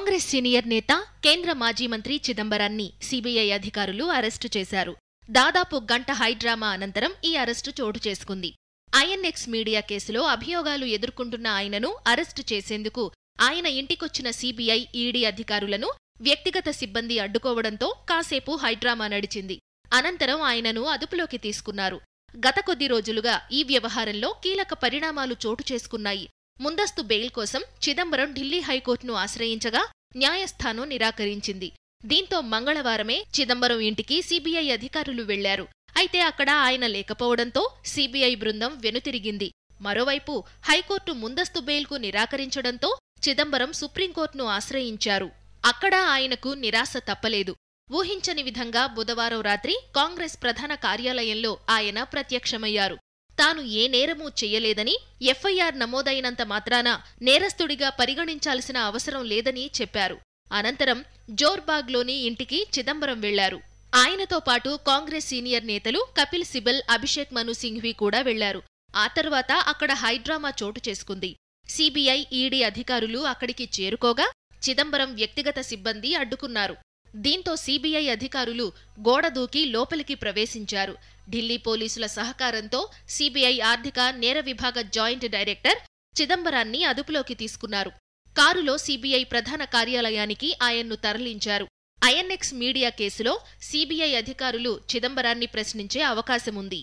Congress senior నేత కేంద్ర మాజీ మంత్రి చిదంబరాన్ని సిబిఐ అధికారులు అరెస్టు చేశారు దాదాపు గంట హైడ్రామా అనంతరం ఈ అరెస్టు చోటు చేసుకుంది ఐఎన్ఎక్స్ మీడియా కేసులో అభియోగాలు ఎదుర్కొంటున్న ఆయనను అరెస్టు చేసేందుకు ఆయన ఇంటికొచ్చిన సీబీఐ ఈడీ అధికారులను వ్యక్తిగత సిబ్బంది అడ్డుకోవడంతో కాసేపు హైడ్రామా నడిచింది అనంతరం ఆయనను అదుపులోకి తీసుకున్నారు గత కొద్ది రోజులుగా ఈ వ్యవహారంలో కీలక పరిణామాలు చోటు చేసుకున్నాయి ముందస్తు బెయిల్ కోసం చిదంబరం ఢిల్లీ హైకోర్టును ఆశ్రయించగా న్యాయస్థానం నిరాకరించింది దీంతో మంగళవారమే చిదంబరం ఇంటికి సీబీఐ అధికారులు వెళ్లారు అయితే అక్కడ ఆయన లేకపోవడంతో సీబీఐ బృందం వెనుతిరిగింది మరోవైపు హైకోర్టు ముందస్తు బెయిల్కు నిరాకరించడంతో చిదంబరం సుప్రీంకోర్టును ఆశ్రయించారు అక్కడ ఆయనకు నిరాశ తప్పలేదు ఊహించని విధంగా బుధవారం రాత్రి కాంగ్రెస్ ప్రధాన కార్యాలయంలో ఆయన ప్రత్యక్షమయ్యారు తాను ఏ నేరమూ చేయలేదని ఎఫ్ఐఆర్ నమోదైనంత మాత్రాన నేరస్తుడిగా పరిగణించాల్సిన అవసరం లేదని చెప్పారు అనంతరం జోర్బాగ్లోని ఇంటికి చిదంబరం వెళ్లారు ఆయనతో పాటు కాంగ్రెస్ సీనియర్ నేతలు కపిల్ సిబల్ అభిషేక్ మను సింఘ్వి కూడా వెళ్లారు ఆ తర్వాత అక్కడ హైడ్రామా చోటు చేసుకుంది సిబిఐ ఈడీ అధికారులు అక్కడికి చేరుకోగా చిదంబరం వ్యక్తిగత సిబ్బంది అడ్డుకున్నారు దీంతో సీబీఐ అధికారులు గోడ దూకి లోపలికి ప్రవేశించారు ఢిల్లీ పోలీసుల సహకారంతో సీబీఐ ఆర్థిక నేర విభాగ జాయింట్ డైరెక్టర్ చిదంబరాన్ని అదుపులోకి తీసుకున్నారు కారులో సీబీఐ ప్రధాన కార్యాలయానికి ఆయన్ను తరలించారు ఐఎన్ఎక్స్ మీడియా కేసులో సీబీఐ అధికారులు చిదంబరాన్ని ప్రశ్నించే అవకాశముంది